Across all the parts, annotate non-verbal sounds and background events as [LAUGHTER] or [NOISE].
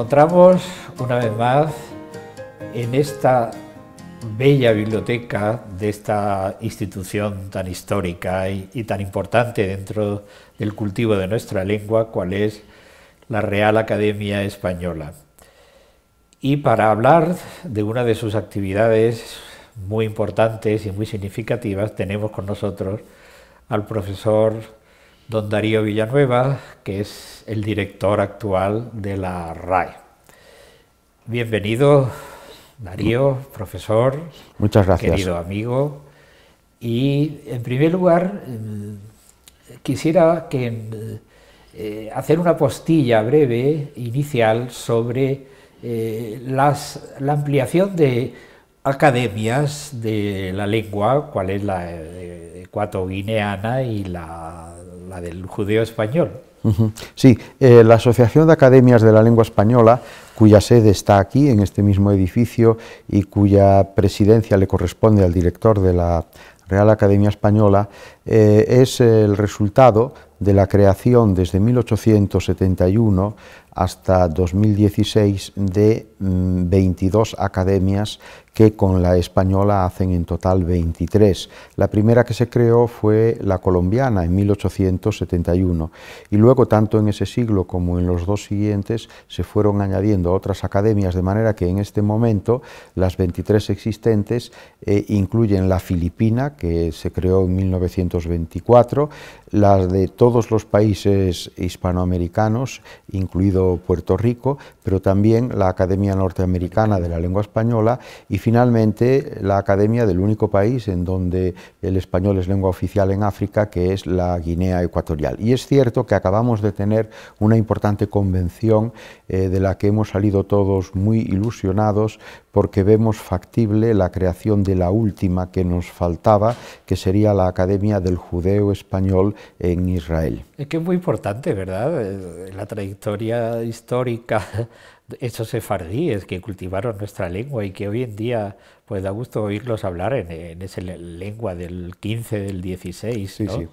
encontramos una vez más en esta bella biblioteca de esta institución tan histórica y, tan importante dentro del cultivo de nuestra lengua, cual es la Real Academia Española. Y para hablar de una de sus actividades muy importantes y muy significativas, tenemos con nosotros al profesor don Darío Villanueva, que es el director actual de la RAE. Bienvenido, Darío, profesor. Muchas gracias. Querido amigo. Y en primer lugar, eh, quisiera eh, hacer una postilla breve, inicial, sobre eh, la ampliación de academias de la lengua, cuál es la ecuatoguineana y la la del judío español. Sí, eh, la Asociación de Academias de la Lengua Española, cuya sede está aquí, en este mismo edificio, y cuya presidencia le corresponde al director de la Real Academia Española, eh, es el resultado de la creación desde 1871 hasta 2016 de 22 mm, academias que con la española hacen en total 23. La primera que se creó fue la colombiana en 1871 y luego tanto en ese siglo como en los dos siguientes se fueron añadiendo otras academias de manera que en este momento las 23 existentes eh, incluyen la filipina que se creó en 1900 24 las de todos los países hispanoamericanos, incluido Puerto Rico, pero también la Academia Norteamericana de la Lengua Española y finalmente la Academia del único país en donde el español es lengua oficial en África, que es la Guinea Ecuatorial. Y es cierto que acabamos de tener una importante convención eh, de la que hemos salido todos muy ilusionados porque vemos factible la creación de la última que nos faltaba, que sería la Academia del Judeo Español en Israel. Es que es muy importante, ¿verdad? Eh, la trayectoria histórica, de esos sefardíes que cultivaron nuestra lengua y que hoy en día pues da gusto oírlos hablar en, en esa lengua del 15, del 16, ¿no?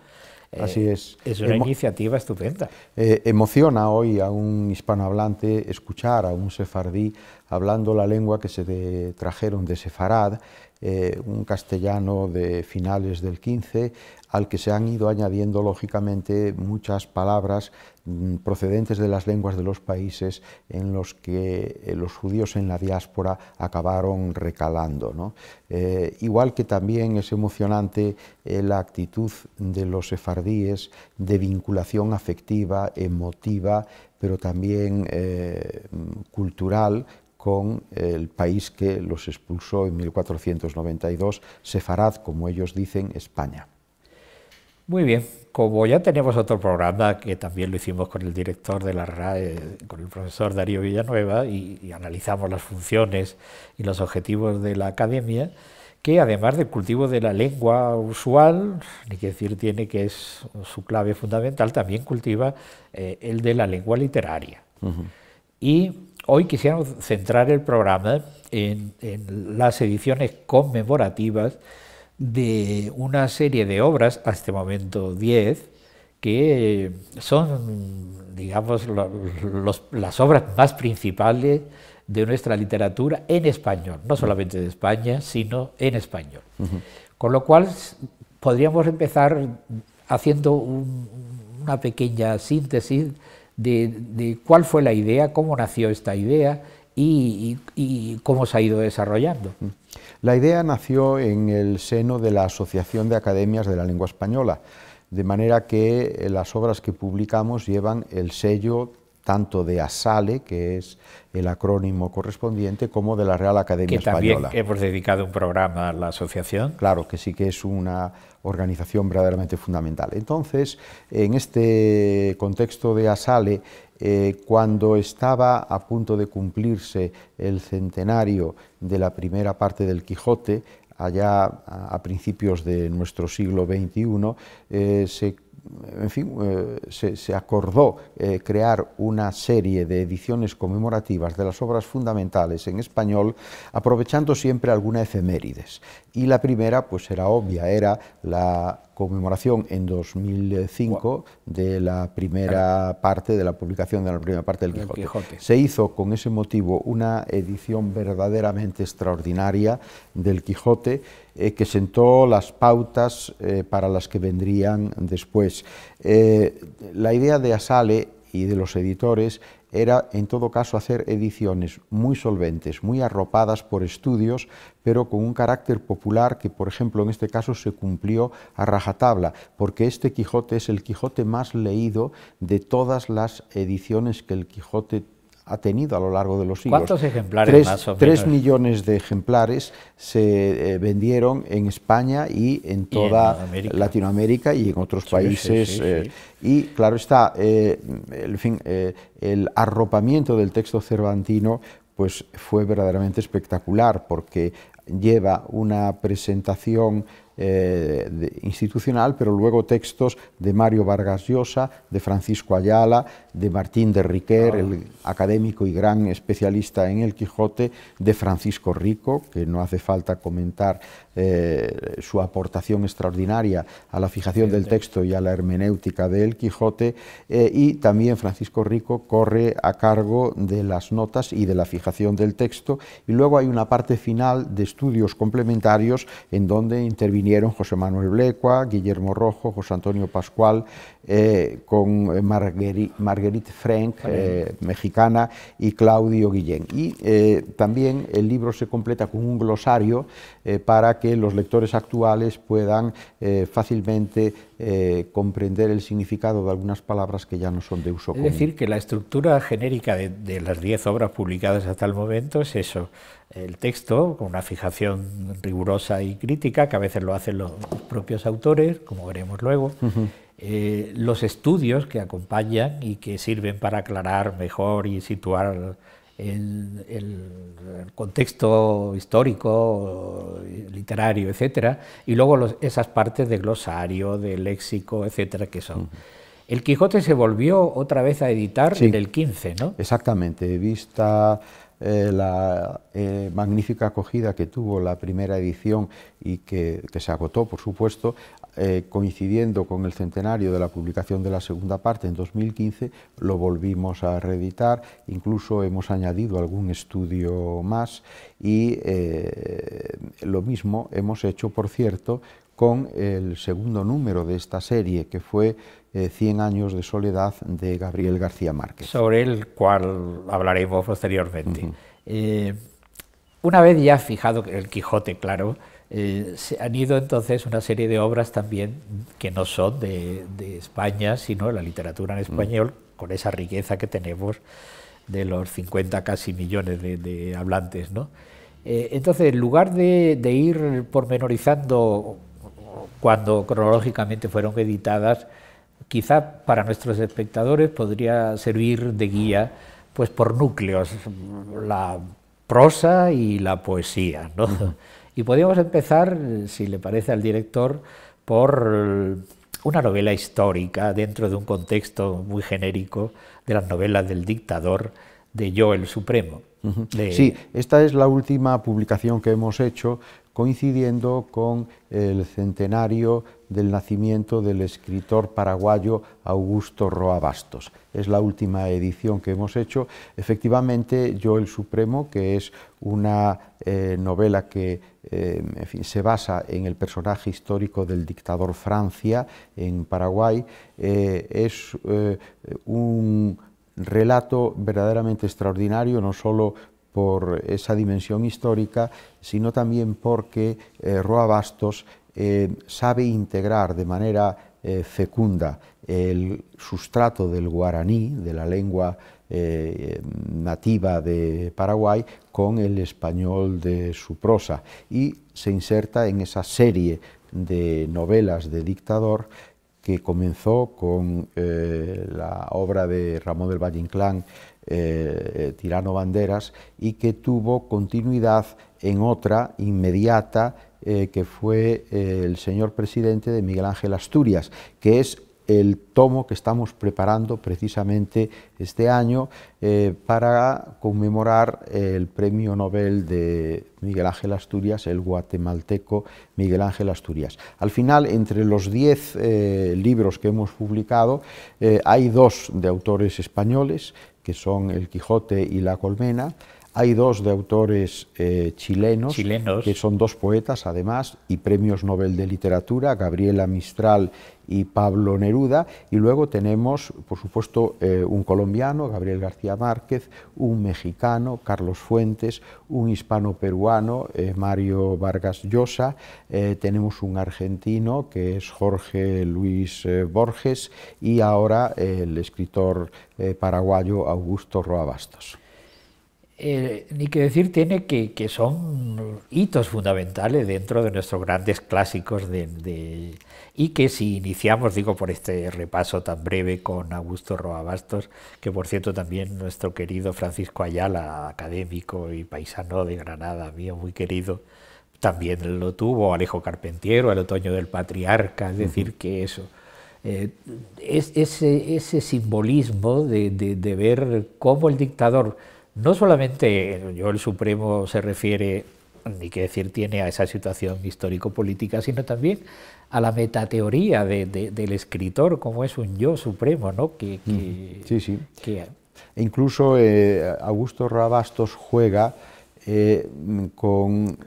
Eh, Así es. Es una iniciativa estupenda. Eh, emociona hoy a un hispanohablante escuchar a un sefardí hablando la lengua que se trajeron de Sefarad eh, un castellano de finales del 15, al que se han ido añadiendo lógicamente muchas palabras mm, procedentes de las lenguas de los países en los que eh, los judíos en la diáspora acabaron recalando. Eh, igual que también es emocionante la actitud de los sefardíes de vinculación afectiva, emotiva, pero también cultural con el país que los expulsó en 1492, Sefarad, como ellos dicen, España. Muy bien, como ya tenemos otro programa que también lo hicimos con el director de la RAE, con el profesor Darío Villanueva, y, analizamos las funciones y los objetivos de la academia, que además del cultivo de la lengua usual, ni que decir tiene que es su clave fundamental, también cultiva eh, el de la lengua literaria. Y Hoy quisiéramos centrar el programa en, las ediciones conmemorativas de una serie de obras, a este momento 10, que son, digamos, las obras más principales de nuestra literatura en español, no solamente de España, sino en español. Con lo cual, podríamos empezar haciendo una pequeña síntesis de, cuál fue la idea, cómo nació esta idea y cómo se ha ido desarrollando. Mm. La idea nació en el seno de la Asociación de Academias de la Lengua Española, de manera que eh, las obras que publicamos llevan el sello tanto de ASALE, que es el acrónimo correspondiente, como de la Real Academia que también hemos dedicado un programa a la asociación. Claro, que sí que es una organización verdaderamente fundamental. Entonces, en este contexto de ASALE, eh, cuando estaba a punto de cumplirse el centenario de la primera parte del Quijote, allá a principios de nuestro siglo XXI, eh, se en fin, eh, se, acordó eh, crear una serie de ediciones conmemorativas de las obras fundamentales en español, aprovechando siempre alguna efemérides y la primera pues era obvia, era la conmemoración en 2005 de la primera parte de la publicación de la primera parte del Quijote. Se hizo con ese motivo una edición verdaderamente extraordinaria del Quijote eh, que sentó las pautas eh, para las que vendrían después. Eh, la idea de Asale y de los editores era en todo caso hacer ediciones muy solventes, muy arropadas por estudios, pero con un carácter popular que, por ejemplo, en este caso se cumplió a rajatabla, porque este Quijote es el Quijote más leído de todas las ediciones que el Quijote ha tenido a lo largo de los siglos. ¿Cuántos ejemplares tres, más o tres millones de ejemplares se eh, vendieron en España y en toda Latinoamérica y en otros países. Eh, y claro está, eh, el, arropamiento del texto cervantino pues fue verdaderamente espectacular porque lleva una presentación institucional, pero luego textos de Mario Vargas Llosa, de Francisco Ayala, de Martín de Riquer, ah. el académico y gran especialista en El Quijote, de Francisco Rico, que no hace falta comentar eh, su aportación extraordinaria a la fijación del texto y a la hermenéutica del Quijote, eh, y también Francisco Rico corre a cargo de las notas y de la fijación del texto, y luego hay una parte final de estudios complementarios en donde intervinieron José Manuel Blecua, Guillermo Rojo, José Antonio Pascual, eh, con Marguerite Marguerite Frank, eh, mexicana, y Claudio Guillén. Y eh, también el libro se completa con un glosario eh, para que los lectores actuales puedan fácilmente comprender el significado de algunas palabras que ya no son de uso común. Es decir, que la estructura genérica de, las diez obras publicadas hasta el momento es eso el texto con una fijación rigurosa y crítica, que a veces lo hacen los propios autores, como veremos luego, eh, los estudios que acompañan y que sirven para aclarar mejor y situar el, el contexto histórico, literario, etcétera, y luego esas partes de glosario, de léxico, etcétera, que son. El Quijote se volvió otra vez a editar en el 15, ¿no? Exactamente, vista eh, la eh, magnífica acogida que tuvo la primera edición y que, se agotó, por supuesto, eh, coincidiendo con el centenario de la publicación de la segunda parte en 2015, lo volvimos a reeditar, incluso hemos añadido algún estudio más y eh, lo mismo hemos hecho, por cierto, con el segundo número de esta serie, que fue 100 eh, años de soledad de Gabriel García Márquez. Sobre el cual hablaremos posteriormente. una vez ya fijado el Quijote, claro, eh, se han ido entonces una serie de obras también que no son de, España, sino la literatura en mm. español, con esa riqueza que tenemos de los 50 casi millones de, hablantes. ¿no? Eh, entonces, en lugar de, ir pormenorizando cuando cronológicamente fueron editadas, quizá para nuestros espectadores podría servir de guía pues por núcleos, la prosa y la poesía. ¿no? Y podríamos empezar, si le parece al director, por eh, una novela histórica dentro de un contexto muy genérico de las novelas del dictador de Yo el Supremo. Sí, esta es la última publicación que hemos hecho coincidiendo con el centenario del nacimiento del escritor paraguayo Augusto Roa Bastos. Es la última edición que hemos hecho. Efectivamente, Yo el Supremo, que es una eh, novela que eh, se basa en el personaje histórico del dictador Francia en Paraguay, eh, es un relato verdaderamente extraordinario, no solo por esa dimensión histórica, sino también porque Roa Bastos eh, sabe integrar de manera eh, fecunda el sustrato del guaraní, de la lengua eh, nativa de Paraguay, con el español de su prosa y se inserta en esa serie de novelas de dictador que comenzó con la obra de Ramón del Valle Inclán, Tirano Banderas, y que tuvo continuidad en otra inmediata eh, que fue eh, el señor presidente de Miguel Ángel Asturias, que es el tomo que estamos preparando precisamente este año eh, para conmemorar el premio Nobel de Miguel Ángel Asturias, el guatemalteco Miguel Ángel Asturias. Al final, entre los diez libros que hemos publicado, hay dos de autores españoles, que son El Quijote y La Colmena, hay dos de autores eh, chilenos, que son dos poetas además y premios Nobel de Literatura, Gabriela Mistral y Pablo Neruda. Y luego tenemos, por supuesto, eh, un colombiano, Gabriel García Márquez, un mexicano, Carlos Fuentes, un hispano peruano, eh, Mario Vargas Llosa. tenemos un argentino, que es Jorge Luis Borges, y ahora el escritor paraguayo Augusto Roabastos. Bastos. Eh, ni que decir tiene que, que, son hitos fundamentales dentro de nuestros grandes clásicos de, y que si iniciamos, digo, por este repaso tan breve con Augusto Roabastos, que por cierto también nuestro querido Francisco Ayala, académico y paisano de Granada, mío muy querido, también lo tuvo, Alejo Carpentiero, el otoño del patriarca, es decir, que eso... Eh, ese, simbolismo de ver cómo el dictador no solamente yo el Supremo se refiere, ni qué decir tiene, a esa situación histórico-política, sino también a la metateoría del escritor, como es un yo supremo, ¿no? sí, sí. E incluso eh, Augusto Rabastos juega eh, con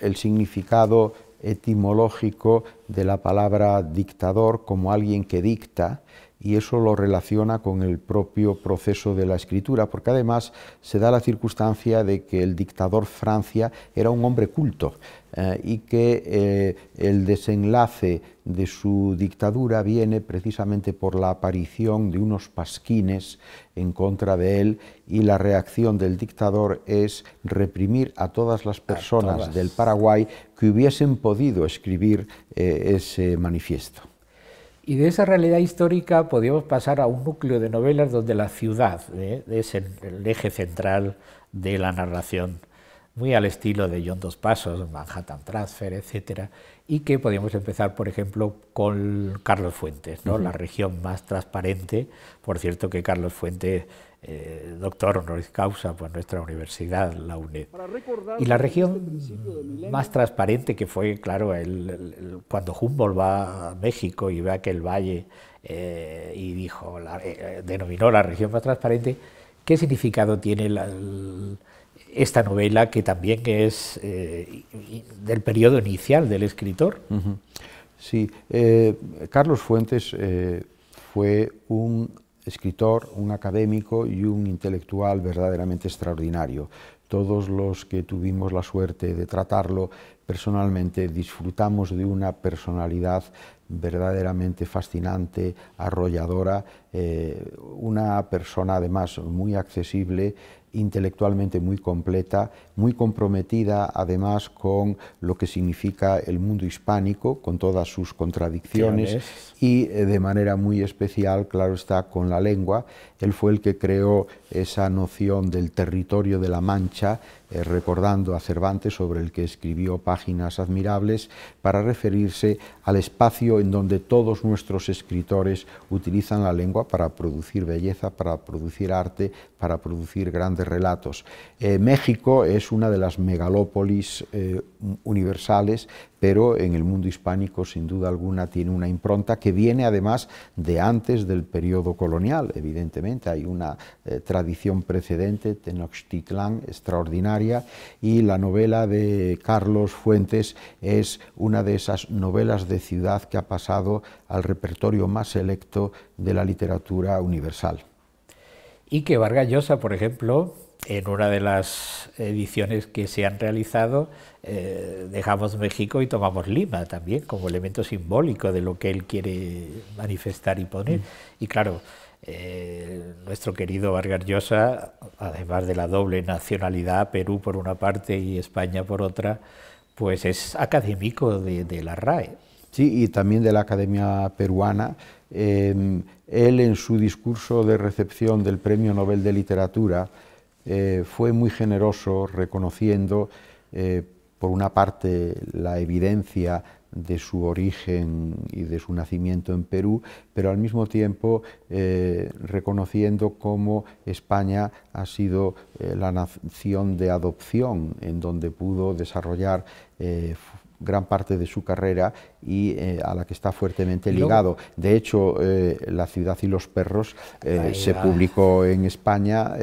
el significado etimológico de la palabra dictador como alguien que dicta, y eso lo relaciona con el propio proceso de la escritura, porque además se da la circunstancia de que el dictador Francia era un hombre culto eh, y que eh, el desenlace de su dictadura viene precisamente por la aparición de unos pasquines en contra de él y la reacción del dictador es reprimir a todas las personas del Paraguay que hubiesen podido escribir eh, ese manifiesto. Y de esa realidad histórica podíamos pasar a un núcleo de novelas donde la ciudad ¿eh? es el, eje central de la narración, muy al estilo de John Dos Pasos, Manhattan Transfer, etc. Y que podíamos empezar, por ejemplo, con Carlos Fuentes, ¿no? la región más transparente. Por cierto, que Carlos Fuentes eh, doctor honoris causa por pues, nuestra universidad, la UNED. Y la este región más transparente que fue, claro, el, cuando Humboldt va a México y ve aquel valle eh, y dijo, eh, denominó la región más transparente, ¿qué significado tiene esta novela que también es del periodo inicial del escritor? Sí, Carlos Fuentes fue un escritor, un académico y un intelectual verdaderamente extraordinario. Todos los que tuvimos la suerte de tratarlo personalmente disfrutamos de una personalidad verdaderamente fascinante, arrolladora, eh, una persona además muy accesible intelectualmente muy completa, muy comprometida además con lo que significa el mundo hispánico, con todas sus contradicciones y eh, de manera muy especial, claro está, con la lengua. Él fue el que creó esa noción del territorio de la Mancha eh, recordando a Cervantes sobre el que escribió páginas admirables, para referirse al espacio en donde todos nuestros escritores utilizan la lengua para producir belleza, para producir arte, para producir grandes relatos. Eh, México es una de las megalópolis eh, universales pero en el mundo hispánico sin duda alguna tiene una impronta que viene además de antes del periodo colonial, evidentemente hay una eh, tradición precedente, Tenochtitlán, extraordinaria, y la novela de Carlos Fuentes es una de esas novelas de ciudad que ha pasado al repertorio más selecto de la literatura universal. Y que Vargas Llosa, por ejemplo, en una de las ediciones que se han realizado, eh, dejamos México y tomamos Lima también, como elemento simbólico de lo que él quiere manifestar y poner. Mm. Y claro, eh, nuestro querido Vargas Llosa, además de la doble nacionalidad, Perú por una parte y España por otra, pues es académico de, la RAE. Sí, y también de la Academia Peruana. Em, él en su discurso de recepción del Premio Nobel de Literatura, eh, fue muy generoso reconociendo, eh, por una parte, la evidencia de su origen y de su nacimiento en Perú, pero al mismo tiempo eh, reconociendo cómo España ha sido la nación de adopción, en donde pudo desarrollar gran parte de su carrera y eh, a la que está fuertemente ligado. de hecho, eh, La ciudad y los perros eh, se publicó en España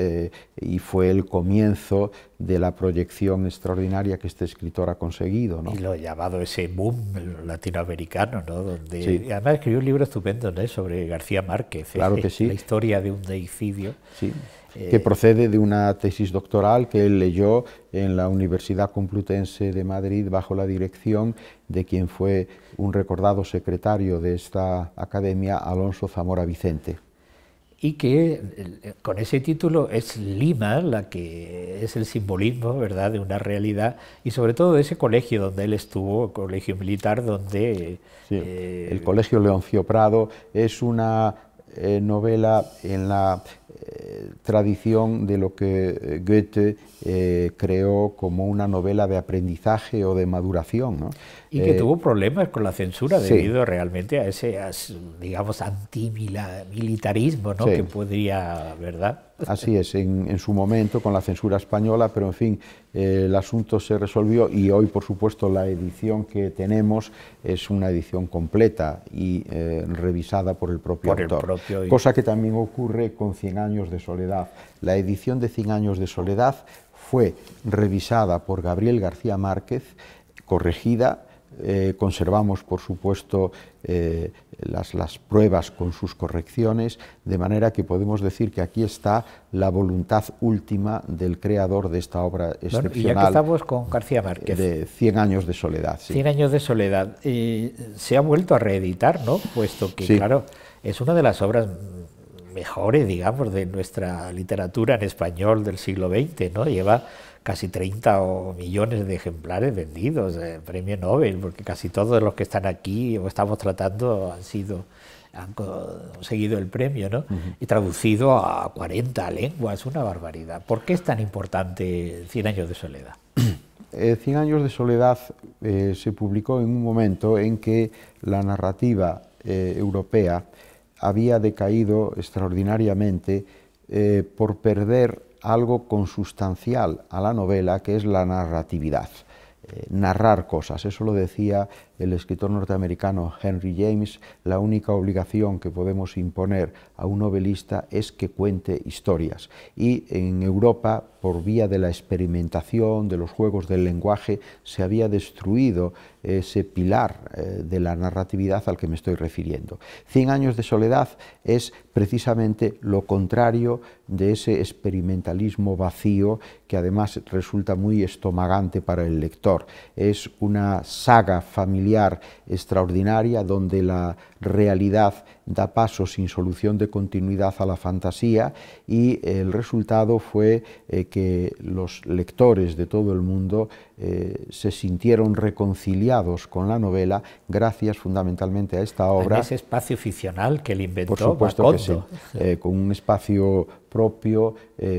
y fue el comienzo de la proyección extraordinaria que este escritor ha conseguido. Y lo llamado ese boom latinoamericano, ¿no? Donde, Además escribió un libro estupendo sobre García Márquez, la historia de un deicidio. Sí que eh, procede de una tesis doctoral que él leyó en la Universidad Complutense de Madrid bajo la dirección de quien fue un recordado secretario de esta academia, Alonso Zamora Vicente y que eh, con ese título es Lima la que es el simbolismo verdad de una realidad y sobre todo de ese colegio donde él estuvo colegio militar donde eh, el colegio Leoncio Prado es una novela en la eh, tradición de lo que eh, Goethe eh, creó como una novela de aprendizaje o de maduración. Y que tuvo problemas con la censura debido realmente a ese, digamos, antimilitarismo ¿no? que podría, ¿verdad? Así es, en, su momento con la censura española, pero en fin, el asunto se resolvió y hoy, por supuesto, la edición que tenemos es una edición completa y revisada por el propio autor. Cosa que también ocurre con Cien Años de Soledad. La edición de 100 Años de Soledad fue revisada por Gabriel García Márquez, corregida, eh, conservamos, por supuesto, eh, las, las, pruebas con sus correcciones, de manera que podemos decir que aquí está la voluntad última del creador de esta obra excepcional. y con García Márquez. De 100 años de soledad. 100 años de soledad. Eh, se ha vuelto a reeditar, ¿no? Puesto que, claro, es una de las obras mejores, digamos, de nuestra literatura en español del siglo XX, ¿no? Lleva casi 30 o millones de ejemplares vendidos, eh, premio Nobel, porque casi todos los que están aquí o estamos tratando han sido han conseguido el premio, ¿no? Y traducido a 40 lenguas, una barbaridad. ¿Por qué es tan importante Cien años de soledad? Eh, Cien años de soledad eh, se publicó en un momento en que la narrativa europea había decaído extraordinariamente eh, por perder algo consustancial a la novela, que es la narratividad, eh, narrar cosas. Eso lo decía el escritor norteamericano Henry James, la única obligación que podemos imponer a un novelista es que cuente historias. Y en Europa, por vía de la experimentación, de los juegos del lenguaje, se había destruido ese pilar eh, de la narratividad al que me estoy refiriendo. Cien años de soledad es precisamente lo contrario de ese experimentalismo vacío que además resulta muy estomagante para el lector. Es una saga familiar extraordinaria donde la realidad da paso sin solución de continuidad a la fantasía y el resultado fue eh, que los lectores de todo el mundo eh, se sintieron reconciliados con la novela gracias fundamentalmente a esta obra. ese espacio ficcional que él inventó, Por supuesto que sí, eh, con un espacio propio.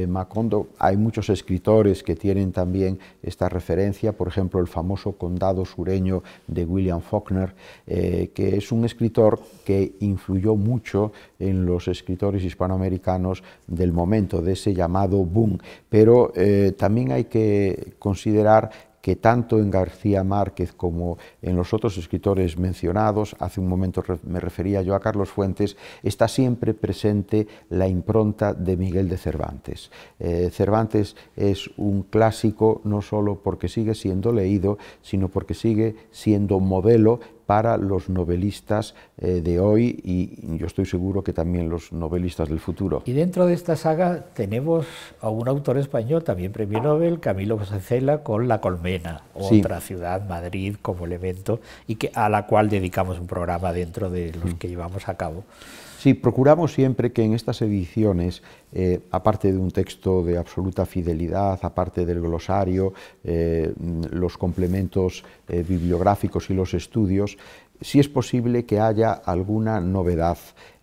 Macondo, hay muchos escritores que tienen también esta referencia, por ejemplo, el famoso Condado Sureño de William Faulkner, que es un escritor que influyó influyó mucho en los escritores hispanoamericanos del momento, de ese llamado boom. Pero eh, también hay que considerar que tanto en García Márquez como en los otros escritores mencionados, hace un momento me refería yo a Carlos Fuentes, está siempre presente la impronta de Miguel de Cervantes. Eh, Cervantes es un clásico no solo porque sigue siendo leído, sino porque sigue siendo modelo para los novelistas eh, de hoy y yo estoy seguro que también los novelistas del futuro. Y dentro de esta saga tenemos a un autor español, también premio Nobel, Camilo Cela, con La Colmena, otra ciudad, Madrid, como elemento, y que, a la cual dedicamos un programa dentro de los mm. que llevamos a cabo. Sí, procuramos siempre que en estas ediciones, eh, aparte de un texto de absoluta fidelidad, aparte del glosario, eh, los complementos eh, bibliográficos y los estudios, si es posible que haya alguna novedad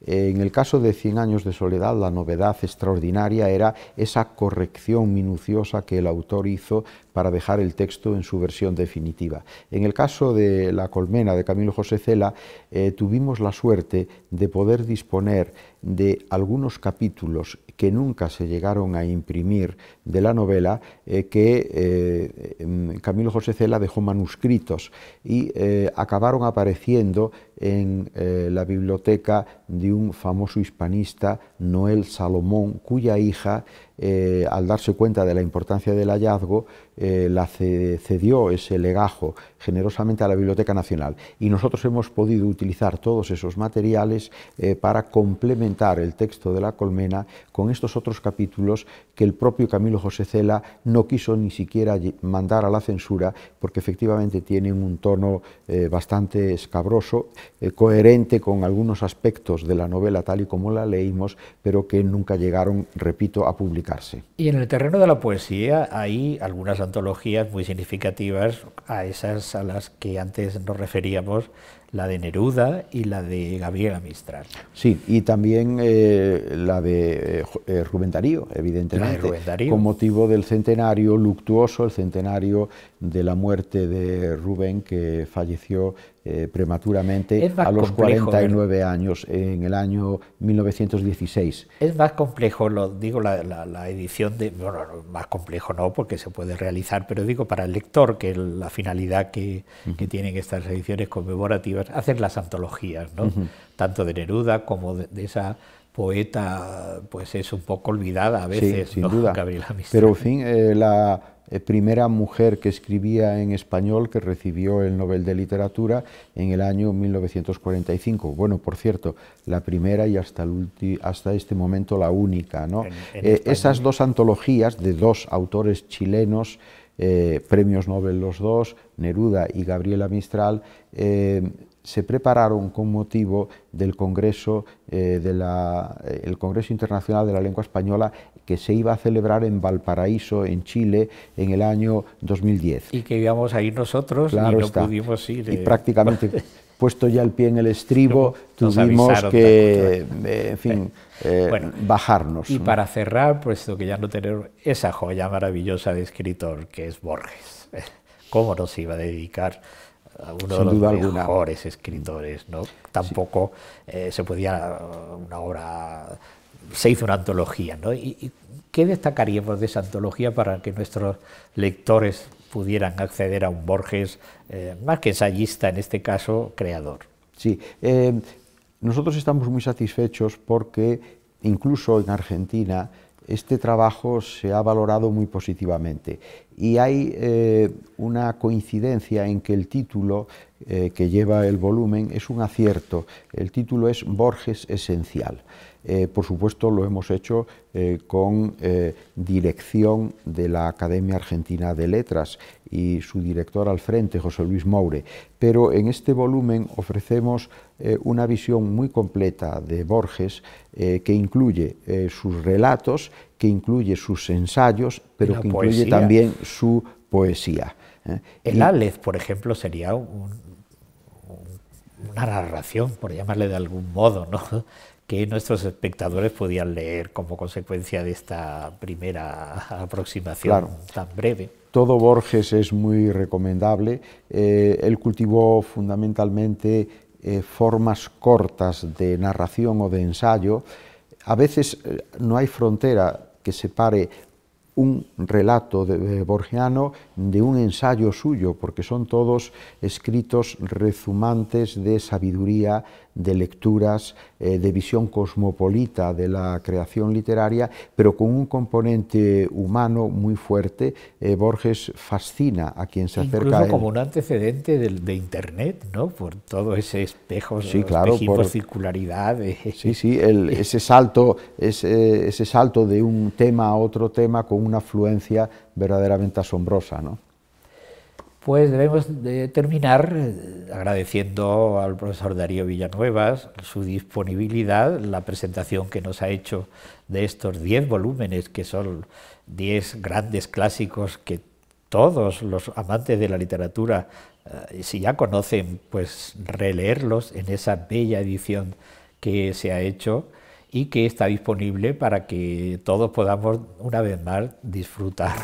eh, en el caso de Cien años de soledad, la novedad extraordinaria era esa corrección minuciosa que el autor hizo para dejar el texto en su versión definitiva. En el caso de La colmena de Camilo José Cela, eh, tuvimos la suerte de poder disponer de algunos capítulos que nunca se llegaron a imprimir de la novela eh, que em, Camilo José Cela dejó manuscritos y acabaron apareciendo en eh, la biblioteca de un famoso hispanista, Noel Salomón, cuya hija eh, al darse cuenta de la importancia del hallazgo, eh, la cedió ese legajo generosamente a la Biblioteca Nacional y nosotros hemos podido utilizar todos esos materiales eh, para complementar el texto de la colmena con estos otros capítulos que el propio Camilo José Cela no quiso ni siquiera mandar a la censura porque efectivamente tienen un tono bastante escabroso, coherente con algunos aspectos de la novela tal y como la leímos, pero que nunca llegaron, repito, a publicar y en el terreno de la poesía hay algunas antologías muy significativas a esas a las que antes nos referíamos, la de Neruda y la de Gabriela Mistral. Sí, y también eh, eh, eh, la de Rubén Darío, evidentemente, con motivo del centenario luctuoso, el centenario de la muerte de Rubén, que falleció eh, prematuramente a los 49 años, en el año 1916. Es más complejo, lo digo, la, edición de. Bueno, más complejo no, porque se puede realizar, pero digo para el lector que la finalidad que, que, tienen estas ediciones conmemorativas, hacer las antologías, ¿no? Tanto de Neruda como de, esa poeta pues es un poco olvidada a veces, sin duda. [LAUGHS] Gabriela Pero en fin, eh, la, eh, primera mujer que escribía en español que recibió el Nobel de Literatura en el año 1945. Bueno, por cierto, la primera y hasta, hasta este momento la única. ¿no? Eh, esas dos antologías de dos autores chilenos, eh, premios Nobel los dos, Neruda y Gabriela Mistral, se prepararon con motivo del Congreso, eh, eh, Congreso Internacional de la Lengua Española que se iba a celebrar en Valparaíso, en Chile, en el año 2010. Y que íbamos a ir nosotros y no pudimos ir. Y eh. prácticamente [LAUGHS] puesto ya el pie en el estribo, tuvimos que, en fin, bajarnos. Y para cerrar, puesto que ya no tenemos esa joya maravillosa de escritor que es Borges, [LAUGHS] ¿cómo nos iba a dedicar uno de los mejores escritores. ¿no? Tampoco eh, se podía una obra, se hizo una antología. ¿no? ¿Y, qué destacaríamos de esa antología para que nuestros lectores pudieran acceder a un Borges, eh, más que ensayista, en este caso, creador? Sí, eh, nosotros estamos muy satisfechos porque incluso en Argentina este trabajo se ha valorado muy positivamente y hay eh, una coincidencia en que el título eh, que lleva el volumen es un acierto. El título es Borges Esencial. Eh, por supuesto lo hemos hecho con dirección de la Academia Argentina de Letras y su director al frente, José Luis Moure. Pero en este volumen ofrecemos eh, una visión muy completa de Borges eh, que incluye eh, sus relatos, que incluye sus ensayos, pero que incluye también su poesía. El por ejemplo, sería un, una narración, por llamarle de algún modo, [LAUGHS] que nuestros espectadores podían leer como consecuencia de esta primera aproximación tan breve. Todo Borges es muy recomendable. él cultivó fundamentalmente eh, formas cortas de narración ou de ensayo, a veces eh, non hai frontera que separe un relato de, borgiano de un ensayo suyo, porque son todos escritos rezumantes de sabiduría, de lecturas, eh, de visión cosmopolita de la creación literaria, pero con un componente humano muy fuerte. Eh, Borges fascina a quien se acerca a él. como un antecedente de, Internet, ¿no? Por todo ese espejo, sí, claro, por circularidad. Sí, sí, ese salto, ese, ese salto de un tema a otro tema con una afluencia verdaderamente asombrosa. ¿no? Pues debemos terminar eh, agradeciendo al profesor Darío Villanuevas su disponibilidad, la presentación que nos ha hecho de estos diez volúmenes, que son diez grandes clásicos que todos los amantes de la literatura, eh, si ya conocen, pues releerlos en esa bella edición que se ha hecho y que está disponible para que todos podamos una vez más disfrutar,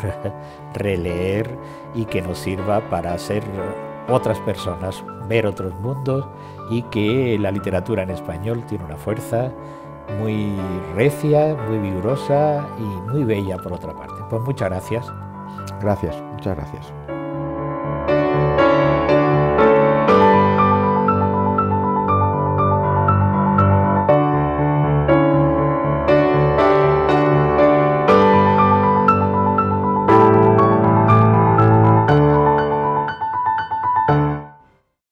[LAUGHS] releer y que nos sirva para ser otras personas, ver otros mundos y que la literatura en español tiene una fuerza muy recia, muy vigorosa y muy bella por otra parte. Pues muchas gracias. Gracias, muchas gracias.